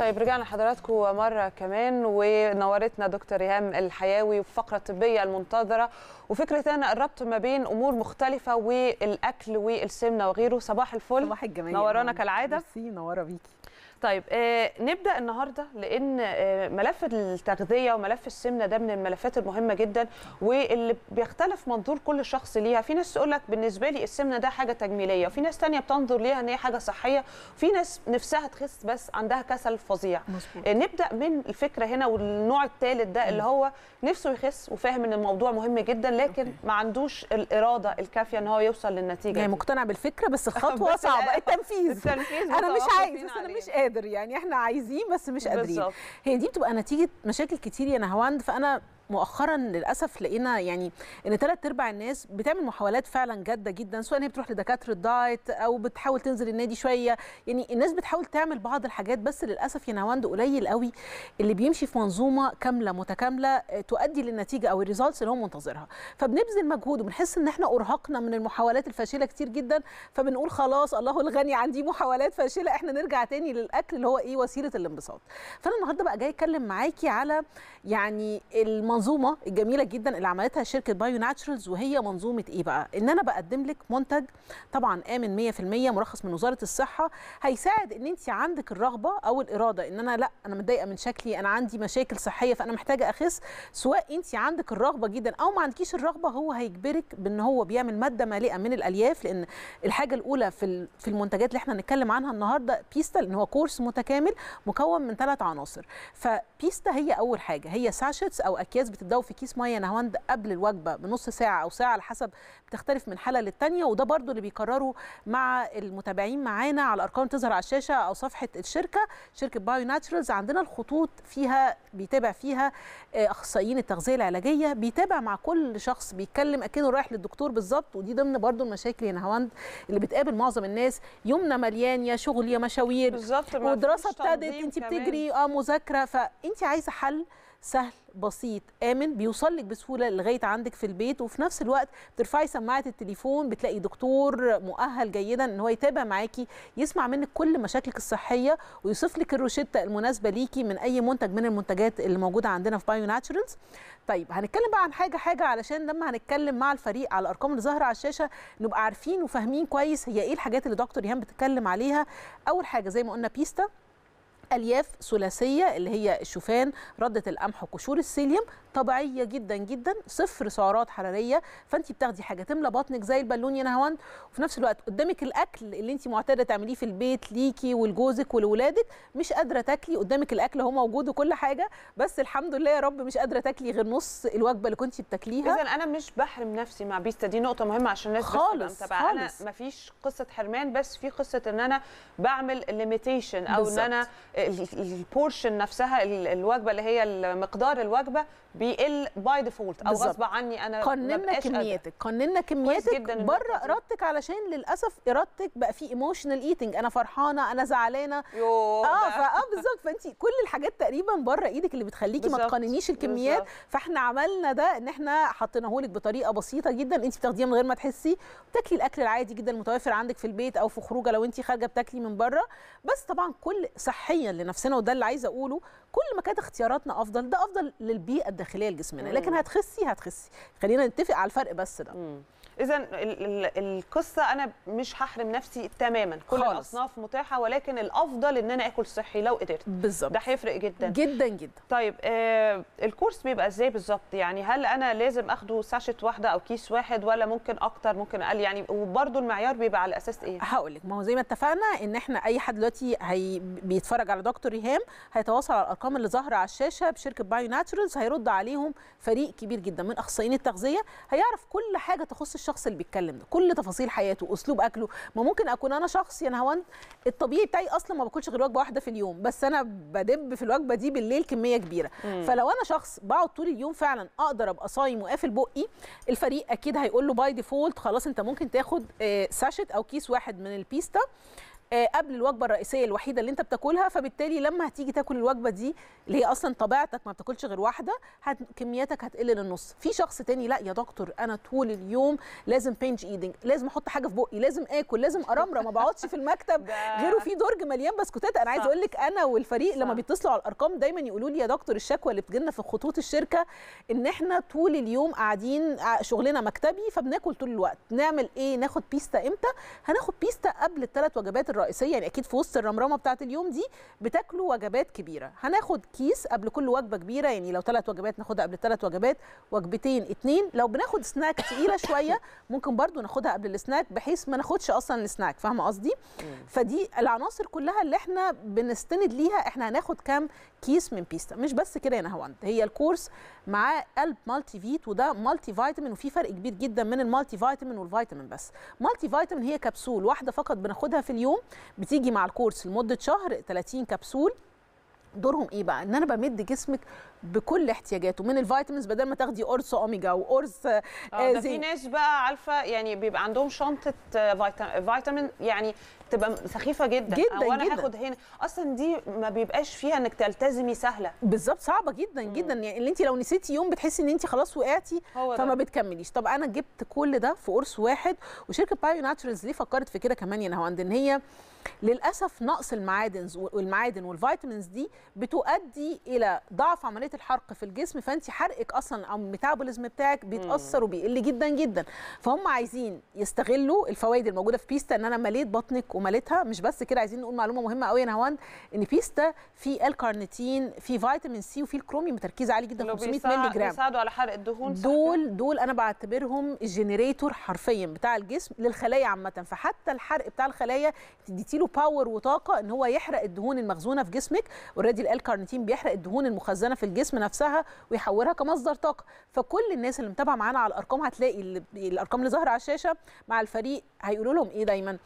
طيب رجعنا لحضراتكم مره كمان ونورتنا دكتور ريهام الحياوي وفقره الطبيه المنتظره وفكره انا الربط ما بين امور مختلفه والاكل والسمنه وغيره صباح الفل صباح الجمال نورانا كالعاده ميرسي بيكي طيب آه، نبدا النهارده لان آه، ملف التغذيه وملف السمنه ده من الملفات المهمه جدا واللي بيختلف منظور كل شخص ليها في ناس تقول لك بالنسبه لي السمنه ده حاجه تجميليه وفي ناس تانية بتنظر ليها ان هي حاجه صحيه وفي ناس نفسها تخس بس عندها كسل فظيع آه، نبدا من الفكره هنا والنوع الثالث ده اللي هو نفسه يخس وفاهم ان الموضوع مهم جدا لكن ما عندوش الاراده الكافيه ان هو يوصل للنتيجه يعني مقتنع بالفكره بس الخطوه صعبه التنفيذ التنفيذ انا مش عايز بس انا مش قادر قادر يعني احنا عايزين بس مش قادرين بالزبط. هي دي بتبقى نتيجه مشاكل كتير يا نهواند فانا مؤخرا للاسف لقينا يعني ان ثلاث ارباع الناس بتعمل محاولات فعلا جاده جدا سواء هي بتروح لدكاتره دايت او بتحاول تنزل النادي شويه يعني الناس بتحاول تعمل بعض الحاجات بس للاسف يا نواند قليل قوي اللي بيمشي في منظومه كامله متكامله تؤدي للنتيجه او الريزلتس اللي هو منتظرها فبنبذل مجهود وبنحس ان احنا ارهقنا من المحاولات الفاشله كتير جدا فبنقول خلاص الله الغني عندي محاولات فاشله احنا نرجع تاني للاكل اللي هو ايه وسيله الانبساط فانا النهارده بقى جاي اتكلم معاكي على يعني المنظومه المنظومه الجميله جدا اللي عملتها شركه بايو ناتشرالز وهي منظومه ايه بقى ان انا بقدم لك منتج طبعا امن 100% مرخص من وزاره الصحه هيساعد ان انت عندك الرغبه او الاراده ان انا لا انا متضايقه من شكلي انا عندي مشاكل صحيه فانا محتاجه اخس سواء انت عندك الرغبه جدا او ما عندكيش الرغبه هو هيجبرك بان هو بيعمل ماده مالئه من الالياف لان الحاجه الاولى في في المنتجات اللي احنا هنتكلم عنها النهارده بيستا لان هو كورس متكامل مكون من ثلاث عناصر فبيستا هي اول حاجه هي ساشيتس او اكياس الناس في كيس ميه نهواند قبل الوجبه بنص ساعه او ساعه على حسب بتختلف من حاله للتانيه وده برده اللي بيكرره مع المتابعين معانا على الارقام تظهر على الشاشه او صفحه الشركه شركه بايو ناتشرالز عندنا الخطوط فيها بيتابع فيها آه، اخصائيين التغذيه العلاجيه بيتابع مع كل شخص بيتكلم اكنه رايح للدكتور بالظبط ودي ضمن برده المشاكل يا نهواند اللي بتقابل معظم الناس يومنا مليان يا شغل يا مشاوير بالظبط ودراسه ابتدت انت بتجري اه مذاكره فانت عايزه حل سهل بسيط امن بيوصل لك بسهوله لغايه عندك في البيت وفي نفس الوقت ترفعي سماعه التليفون بتلاقي دكتور مؤهل جيدا ان هو يتابع معاكي يسمع منك كل مشاكلك الصحيه ويوصف لك الروشته المناسبه ليكي من اي منتج من المنتجات اللي موجوده عندنا في بايو ناتشرلز طيب هنتكلم بقى عن حاجه حاجه علشان لما هنتكلم مع الفريق على الارقام اللي ظاهره على الشاشه نبقى عارفين وفاهمين كويس هي ايه الحاجات اللي دكتور ريهام بتتكلم عليها اول حاجه زي ما قلنا بيستا الياف ثلاثيه اللي هي الشوفان رده القمح وقشور السيليوم طبيعيه جدا جدا صفر سعرات حراريه فانت بتاخدي حاجه تملى بطنك زي البالون يا نهاوند وفي نفس الوقت قدامك الاكل اللي انت معتاده تعمليه في البيت ليكي ولجوزك ولولادك مش قادره تاكلي قدامك الاكل هو موجود وكل حاجه بس الحمد لله يا رب مش قادره تاكلي غير نص الوجبه اللي كنت بتاكليها اذا انا مش بحرم نفسي مع بيستا دي نقطه مهمه عشان الناس خالص خالص انا مفيش قصه حرمان بس في قصه ان انا بعمل ليميتيشن او بالزبط. ان انا البورشن نفسها الوجبه اللي هي مقدار الوجبه بيقل باي ديفولت او غصب عني انا قننا كمياتك قننا كمياتك بره ارادتك علشان للاسف ارادتك بقى في ايموشنال ايتنج انا فرحانه انا زعلانه اه فاه بالظبط فانت كل الحاجات تقريبا بره ايدك اللي بتخليكي ما تقننيش الكميات بالزبط. فاحنا عملنا ده ان احنا حطيناه لك بطريقه بسيطه جدا انت بتاخديها من غير ما تحسي وتاكلي الاكل العادي جدا المتوفر عندك في البيت او في خروجه لو انت خارجه بتاكلي من بره بس طبعا كل صحيا لنفسنا وده اللي عايزه اقوله كل ما كانت اختياراتنا افضل ده افضل للبيئه الداخليه لجسمنا لكن هتخسي هتخسي خلينا نتفق على الفرق بس ده اذا القصه انا مش هحرم نفسي تماما كل خالص. الاصناف متاحه ولكن الافضل ان انا اكل صحي لو قدرت بالظبط ده هيفرق جدا جدا جدا طيب آه الكورس بيبقى ازاي بالظبط يعني هل انا لازم اخده ساشيت واحده او كيس واحد ولا ممكن اكتر ممكن اقل يعني وبرده المعيار بيبقى على اساس ايه هقول لك ما هو زي ما اتفقنا ان احنا اي حد دلوقتي هي بيتفرج على دكتور ريهام هيتواصل على الارقام اللي ظاهره على الشاشه بشركه بايو ناتشرز هيرد عليهم فريق كبير جدا من اخصائيين التغذيه هيعرف كل حاجه تخص الشخص الشخص اللي بيتكلم ده كل تفاصيل حياته اسلوب اكله ما ممكن اكون انا شخص يا نهوان الطبيعي بتاعي اصلا ما باكلش غير وجبه واحده في اليوم بس انا بدب في الوجبه دي بالليل كميه كبيره مم. فلو انا شخص بقعد طول اليوم فعلا اقدر ابقى صايم وقافل بقي الفريق اكيد هيقول له باي ديفولت خلاص انت ممكن تاخد ساشت آه، او كيس واحد من البيستا آه، قبل الوجبه الرئيسيه الوحيده اللي انت بتاكلها فبالتالي لما هتيجي تاكل الوجبه دي اللي هي اصلا طبيعتك ما بتاكلش غير واحده هت... كمياتك هتقل للنص في شخص تاني لا يا دكتور انا طول اليوم لازم بينج ايدنج لازم احط حاجه في بقي لازم اكل لازم ارمره ما بقعدش في المكتب غيره في درج مليان بسكوتات انا عايزه اقول لك انا والفريق لما بيتصلوا على الارقام دايما يقولوا لي يا دكتور الشكوى اللي بتجيلنا في خطوط الشركه ان احنا طول اليوم قاعدين آه، شغلنا مكتبي فبناكل طول الوقت نعمل ايه ناخد بيستا امتى هناخد بيستا قبل الثلاث وجبات الرئيسيه يعني اكيد في وسط الرمرمه بتاعه اليوم دي بتاكلوا وجبات كبيره هناخد كيس قبل كل وجبه كبيره يعني لو ثلاث وجبات ناخدها قبل الثلاث وجبات وجبتين اثنين لو بناخد سناك تقيله شويه ممكن برضو ناخدها قبل السناك بحيث ما ناخدش اصلا السناك فاهمه قصدي فدي العناصر كلها اللي احنا بنستند ليها احنا هناخد كام كيس من بيستا مش بس كده يا نهاوند هي الكورس معاه قلب مالتي فيت وده مالتي فيتامين وفي فرق كبير جدا من المالتي فيتامين والفيتامين بس مالتي فيتامين هي كبسول واحده فقط بناخدها في اليوم بتيجي مع الكورس لمده شهر 30 كبسول دورهم ايه بقى ان انا بمد جسمك بكل احتياجاته من الفيتامينز بدل ما تاخدي قرص اوميجا وقرص آه, آه، ده في ناس بقى عارفه يعني بيبقى عندهم شنطه آه، فيتامين يعني تبقى سخيفه جدا جدا وانا جداً. هاخد هنا اصلا دي ما بيبقاش فيها انك تلتزمي سهله بالظبط صعبه جدا مم. جدا يعني اللي انت لو نسيتي يوم بتحسي ان انت خلاص وقعتي فما بتكمليش طب انا جبت كل ده في قرص واحد وشركه بايو ناتشرالز ليه فكرت في كده كمان يا يعني عند ان هي للاسف نقص المعادن والمعادن والفيتامينز دي بتؤدي الى ضعف عمليه عمليه الحرق في الجسم فانت حرقك اصلا او الميتابوليزم بتاعك بيتاثر وبيقل جدا جدا فهم عايزين يستغلوا الفوائد الموجوده في بيستا ان انا مليت بطنك ومليتها مش بس كده عايزين نقول معلومه مهمه قوي يا نهاوند ان بيستا فيه الكارنيتين فيه فيتامين سي وفيه الكروميوم تركيز عالي جدا 500 ملي جرام بيساعدوا على حرق الدهون دول دول انا بعتبرهم الجنريتور حرفيا بتاع الجسم للخلايا عامه فحتى الحرق بتاع الخلايا اديتي له باور وطاقه ان هو يحرق الدهون المخزونه في جسمك اوريدي الكارنيتين بيحرق الدهون المخزنه في الجسم الجسم نفسها ويحولها كمصدر طاقه فكل الناس اللي متابعه معانا على الارقام هتلاقي الارقام اللي ظاهره على الشاشه مع الفريق هيقولوا لهم ايه دايما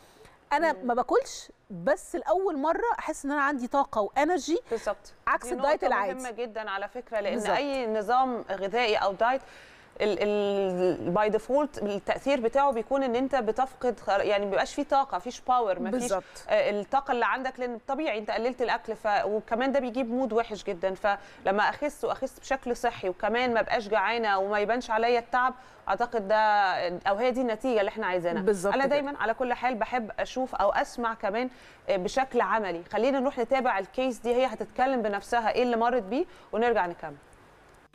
انا ما باكلش بس لاول مره احس ان انا عندي طاقه وانرجي بالظبط عكس الدايت العادي مهمه جدا على فكره لان بالزبط. اي نظام غذائي او دايت باي ديفولت التاثير بتاعه بيكون ان انت بتفقد يعني ما بيبقاش فيه طاقه مفيش باور مفيش بالزبط. آه، الطاقه اللي عندك لان طبيعي انت قللت الاكل ف... وكمان ده بيجيب مود وحش جدا فلما اخس واخس بشكل صحي وكمان ما بقاش جعانه وما يبانش عليا التعب اعتقد ده او هي دي النتيجه اللي احنا عايزينها انا دايما على كل حال بحب اشوف او اسمع كمان آه، بشكل عملي خلينا نروح نتابع الكيس دي هي هتتكلم بنفسها ايه اللي مرت بيه ونرجع نكمل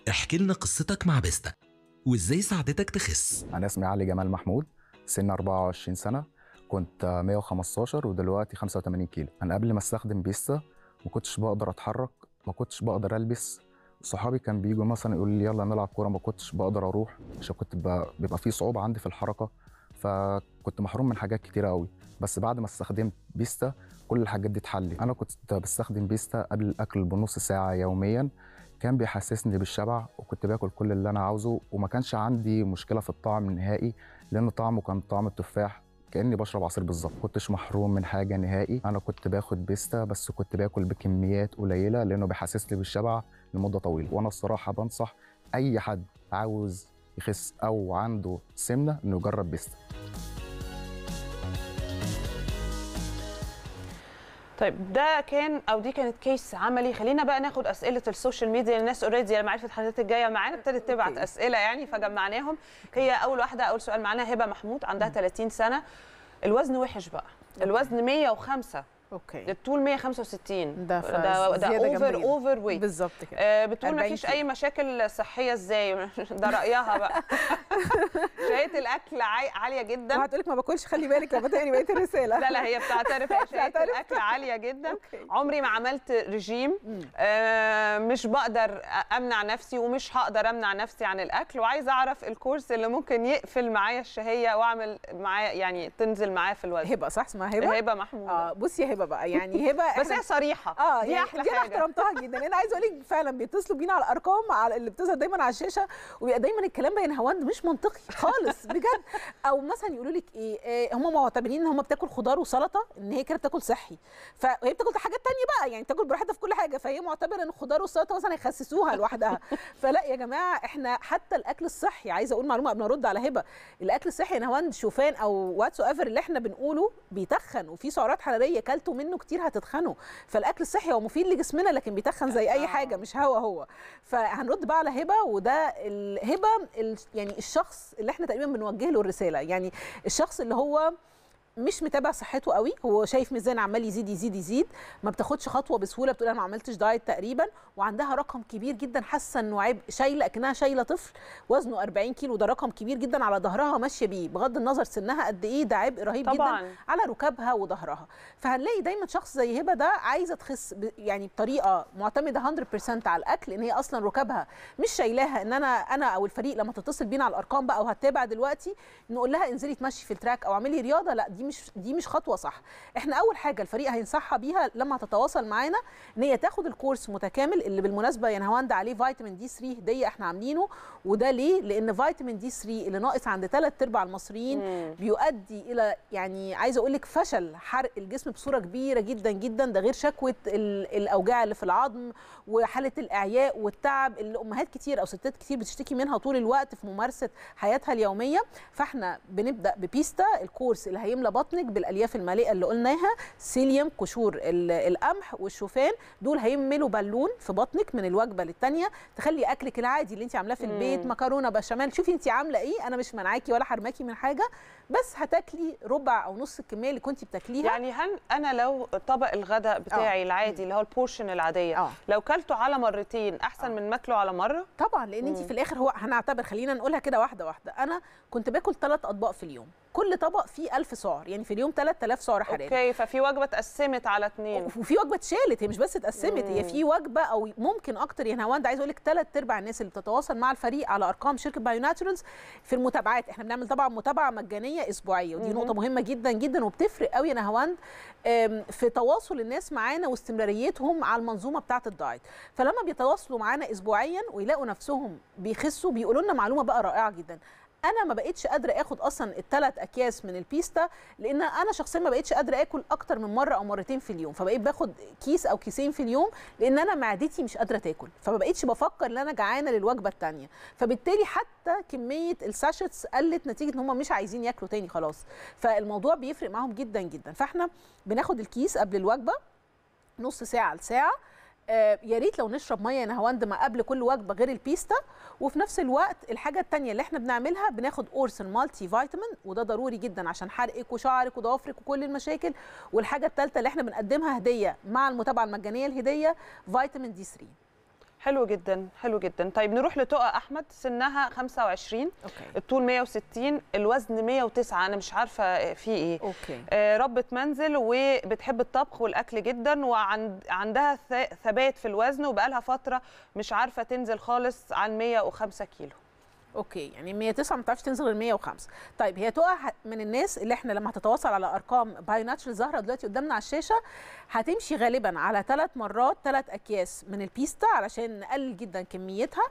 احكي لنا قصتك مع بيستك وازاي ساعدتك تخس انا اسمي علي جمال محمود سن 24 سنه كنت 115 ودلوقتي 85 كيلو انا قبل ما استخدم بيستا ما كنتش بقدر اتحرك ما كنتش بقدر البس صحابي كان بيجوا مثلا يقولوا لي يلا نلعب كوره ما كنتش بقدر اروح عشان كنت بيبقى في صعوبه عندي في الحركه فكنت محروم من حاجات كتيره قوي بس بعد ما استخدمت بيستا كل الحاجات دي اتحلت انا كنت بستخدم بيستا قبل الاكل بنص ساعه يوميا كان بيحسسني بالشبع وكنت باكل كل اللي انا عاوزه وما كانش عندي مشكله في الطعم نهائي لان طعمه كان طعم التفاح كاني بشرب عصير بالظبط كنتش محروم من حاجه نهائي انا كنت باخد بيستا بس كنت باكل بكميات قليله لانه بيحسسني بالشبع لمده طويله وانا الصراحه بنصح اي حد عاوز يخس او عنده سمنه انه يجرب بيستا طيب ده كان او دي كانت كيس عملي خلينا بقى ناخد اسئله السوشيال ميديا الناس اوريدي لما عرفت حضرتك جايه معانا ابتدت تبعت اسئله يعني فجمعناهم هي اول واحده اول سؤال معانا هبه محمود عندها 30 سنه الوزن وحش بقى الوزن 105 اوكي الطول 165 ده ده, ده اوفر اوفر ويت بالظبط كده آه بتقول ما فيش اي مشاكل صحيه ازاي ده رايها بقى شهيه الاكل عاليه جدا وهتقول لك ما باكلش خلي بالك لو بتقري بقيه الرساله لا لا هي بتعترف ان شهيه الاكل عاليه جدا أوكي. عمري ما عملت ريجيم آه مش بقدر امنع نفسي ومش هقدر امنع نفسي عن الاكل وعايزه اعرف الكورس اللي ممكن يقفل معايا الشهيه واعمل معايا يعني تنزل معايا في الوزن هبه صح اسمها هبه هبه محمود آه بصي هبه هبه بقى يعني هبه بس هي صريحه اه دي يعني احلى دي احترمتها جدا انا عايزه اقول لك فعلا بيتصلوا بينا على الارقام على اللي بتظهر دايما على الشاشه وبيبقى دايما الكلام بين هوند مش منطقي خالص بجد او مثلا يقولوا لك ايه, إيه هم معتبرين ان هم بتاكل خضار وسلطه ان هي كده بتاكل صحي فهي بتاكل حاجات ثانيه بقى يعني بتاكل براحتها في كل حاجه فهي معتبره ان الخضار والسلطه مثلا يخسسوها لوحدها فلا يا جماعه احنا حتى الاكل الصحي عايزه اقول معلومه قبل ما ارد على هبه الاكل الصحي يا هوند شوفان او واتس ايفر اللي احنا بنقوله بيتخن وفي سعرات حراريه كالت تاكلوا منه كتير هتتخنوا فالاكل الصحي هو مفيد لجسمنا لكن بيتخن زي اي آه. حاجه مش هوا هو فهنرد بقى على هبه وده الهبه يعني الشخص اللي احنا تقريبا بنوجه له الرساله يعني الشخص اللي هو مش متابع صحته قوي هو شايف ميزان عمال يزيد يزيد يزيد ما بتاخدش خطوه بسهوله بتقول انا ما عملتش دايت تقريبا وعندها رقم كبير جدا حاسه انه عيب شايله اكنها شايله طفل وزنه 40 كيلو ده رقم كبير جدا على ظهرها ماشيه بيه بغض النظر سنها قد ايه ده عبء رهيب طبعاً. جدا على ركابها وظهرها فهنلاقي دايما شخص زي هبه ده عايزه تخس يعني بطريقه معتمده 100% على الاكل ان هي اصلا ركابها مش شايلاها ان انا انا او الفريق لما تتصل بينا على الارقام بقى وهتتابع دلوقتي نقول لها انزلي تمشي في التراك او اعملي رياضه لا دي مش دي مش خطوه صح احنا اول حاجه الفريق هينصحها بيها لما تتواصل معانا ان هي تاخد الكورس متكامل اللي بالمناسبه يعني هوند عليه فيتامين دي 3 هديه احنا عاملينه وده ليه لان فيتامين دي 3 اللي ناقص عند ثلاث ارباع المصريين مم. بيؤدي الى يعني عايزه اقول لك فشل حرق الجسم بصوره كبيره جدا جدا ده غير شكوى الاوجاع اللي في العظم وحاله الاعياء والتعب اللي امهات كتير او ستات كتير بتشتكي منها طول الوقت في ممارسه حياتها اليوميه فاحنا بنبدا ببيستا الكورس اللي هيملى بطنك بالالياف المالئه اللي قلناها سيليوم قشور القمح والشوفان دول هيملوا بالون في بطنك من الوجبه للتانيه تخلي اكلك العادي اللي انت عاملاه في البيت مكرونه بشاميل شوفي انت عامله ايه انا مش منعاكي ولا حرماكي من حاجه بس هتاكلي ربع او نص الكميه اللي كنت بتاكليها يعني هن انا لو طبق الغداء آه. بتاعي أوه. العادي اللي هو البورشن العاديه أوه. لو كلته على مرتين احسن أوه. من ماكله على مره طبعا لان انت في الاخر هو هنعتبر خلينا نقولها كده واحده واحده انا كنت باكل ثلاث اطباق في اليوم كل طبق فيه 1000 سعر يعني في اليوم 3000 سعر حراري اوكي ففي وجبه اتقسمت على اثنين وفي وجبه اتشالت هي مش بس اتقسمت هي في وجبه او ممكن اكتر يعني هو عايز اقول لك ثلاث ارباع الناس اللي بتتواصل مع الفريق على ارقام شركه بايو في المتابعات احنا بنعمل طبعا متابعه مجانيه اسبوعيه ودي نقطه مهمه جدا جدا وبتفرق قوي يا نهواند في تواصل الناس معانا واستمراريتهم على المنظومه بتاعه الدايت فلما بيتواصلوا معانا اسبوعيا ويلاقوا نفسهم بيخسوا بيقولوا لنا معلومه بقى رائعه جدا انا ما بقتش قادره اخد اصلا الثلاث اكياس من البيستا لان انا شخصيا ما بقتش قادره اكل اكتر من مره او مرتين في اليوم فبقيت باخد كيس او كيسين في اليوم لان انا معدتي مش قادره تاكل فما بقتش بفكر ان انا جعانه للوجبه الثانيه فبالتالي حتى كميه الساشيتس قلت نتيجه ان هم مش عايزين ياكلوا تاني خلاص فالموضوع بيفرق معاهم جدا جدا فاحنا بناخد الكيس قبل الوجبه نص ساعه لساعه آه، يا ريت لو نشرب ميه نهواند ما قبل كل وجبه غير البيستا وفي نفس الوقت الحاجه الثانيه اللي احنا بنعملها بناخد اورسن مالتي فيتامين وده ضروري جدا عشان حرقك وشعرك وضوافرك وكل المشاكل والحاجه الثالثه اللي احنا بنقدمها هديه مع المتابعه المجانيه الهديه فيتامين دي 3 حلو جدا حلو جدا طيب نروح لتقى احمد سنها 25 أوكي. الطول 160 الوزن 109 انا مش عارفه في ايه أوكي. آه ربة منزل وبتحب الطبخ والاكل جدا وعندها ثبات في الوزن وبقالها فتره مش عارفه تنزل خالص عن 105 كيلو اوكي يعني 109 ما تعرفش تنزل ل 105 طيب هي تقع من الناس اللي احنا لما هتتواصل على ارقام باي ناتشرال ظاهره دلوقتي قدامنا على الشاشه هتمشي غالبا على ثلاث مرات ثلاث اكياس من البيستا علشان نقلل جدا كميتها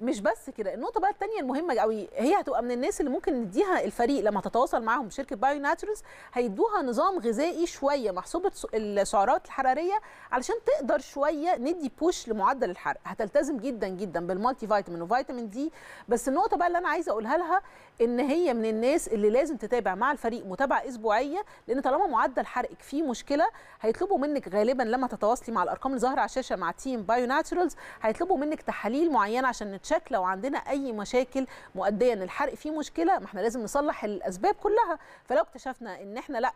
مش بس كده النقطه بقى الثانيه المهمه قوي هي هتبقى من الناس اللي ممكن نديها الفريق لما تتواصل معاهم شركه بايو ناتشرز هيدوها نظام غذائي شويه محسوبه السعرات الحراريه علشان تقدر شويه ندي بوش لمعدل الحرق هتلتزم جدا جدا بالمالتي فيتامين وفيتامين دي بس النقطه بقى اللي انا عايزه اقولها لها ان هي من الناس اللي لازم تتابع مع الفريق متابعه اسبوعيه لان طالما معدل حرقك فيه مشكله هيطلبوا منك غالبا لما تتواصلي مع الارقام اللي ظاهره على الشاشه مع تيم بايو ناتشرالز هيطلبوا منك تحاليل معينه عشان نتشك لو عندنا اي مشاكل مؤديه ان الحرق فيه مشكله ما احنا لازم نصلح الاسباب كلها فلو اكتشفنا ان احنا لا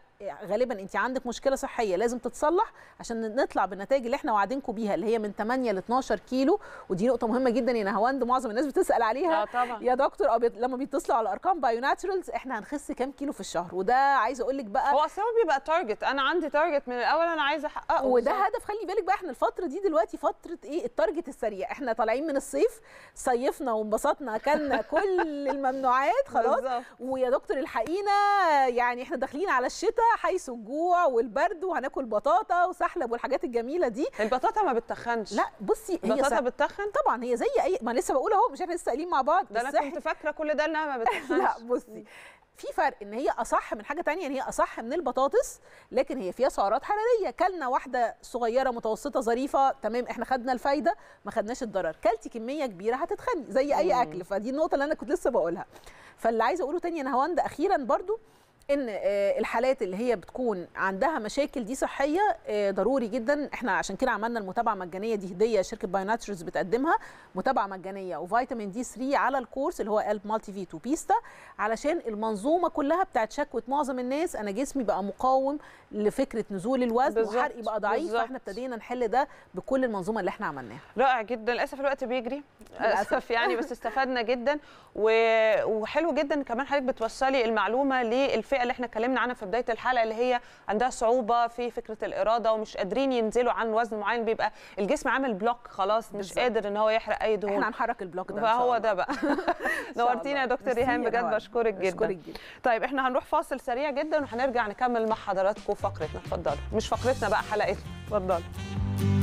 غالبا انت عندك مشكله صحيه لازم تتصلح عشان نطلع بالنتائج اللي احنا واعدينكم بيها اللي هي من 8 ل 12 كيلو ودي نقطه مهمه جدا يا نهاوند معظم الناس بتسال عليها آه طبعا. يا دكتور لما بيتصلوا على ارقام بايو ناتشرالز احنا هنخس كام كيلو في الشهر وده عايزه اقول لك بقى هو اصلا بيبقى تارجت انا عندي تارجت من الاول انا عايزه احققه وده بالزبط. هدف خلي بالك بقى احنا الفتره دي دلوقتي فتره ايه التارجت السريع احنا طالعين من الصيف صيفنا وانبسطنا اكلنا كل الممنوعات خلاص ويا دكتور الحقينا يعني احنا داخلين على الشتاء حيث الجوع والبرد وهناكل بطاطا وسحلب والحاجات الجميله دي البطاطا ما بتخنش لا بصي هي البطاطا بتخن طبعا هي زي اي ما لسه بقول اهو مش احنا لسه قايلين مع بعض ده انا كنت فاكره كل ده انها ما بتخنش لا بصي في فرق ان هي اصح من حاجه تانية ان يعني هي اصح من البطاطس لكن هي فيها سعرات حراريه كلنا واحده صغيره متوسطه ظريفه تمام احنا خدنا الفايده ما خدناش الضرر كلتي كميه كبيره هتتخني زي اي اكل فدي النقطه اللي انا كنت لسه بقولها فاللي عايزه اقوله تاني انا هوند اخيرا برضو ان آه، الحالات اللي هي بتكون عندها مشاكل دي صحيه آه، ضروري جدا احنا عشان كده عملنا المتابعه المجانيه دي هديه شركه بايناتشرز بتقدمها متابعه مجانيه وفيتامين دي 3 على الكورس اللي هو الب مالتي في تو بيستا علشان المنظومه كلها بتاعت شكوى معظم الناس انا جسمي بقى مقاوم لفكره نزول الوزن بالزبط. وحرق يبقى ضعيف بالزبط. فاحنا ابتدينا نحل ده بكل المنظومه اللي احنا عملناها رائع جدا للاسف الوقت بيجري للاسف يعني بس استفدنا جدا و... وحلو جدا كمان حضرتك بتوصلي المعلومه للفئه اللي احنا اتكلمنا عنها في بدايه الحلقه اللي هي عندها صعوبه في فكره الاراده ومش قادرين ينزلوا عن وزن معين بيبقى الجسم عامل بلوك خلاص مش بالزبط. قادر ان هو يحرق اي دهون احنا هنحرك البلوك ده فهو ده بقى نورتينا يا دكتور ريهام بجد بشكرك جدا. جدا طيب احنا هنروح فاصل سريع جدا وهنرجع نكمل مع حضراتكم فقرتنا اتفضلي مش فقرتنا بقى حلقتنا اتفضلي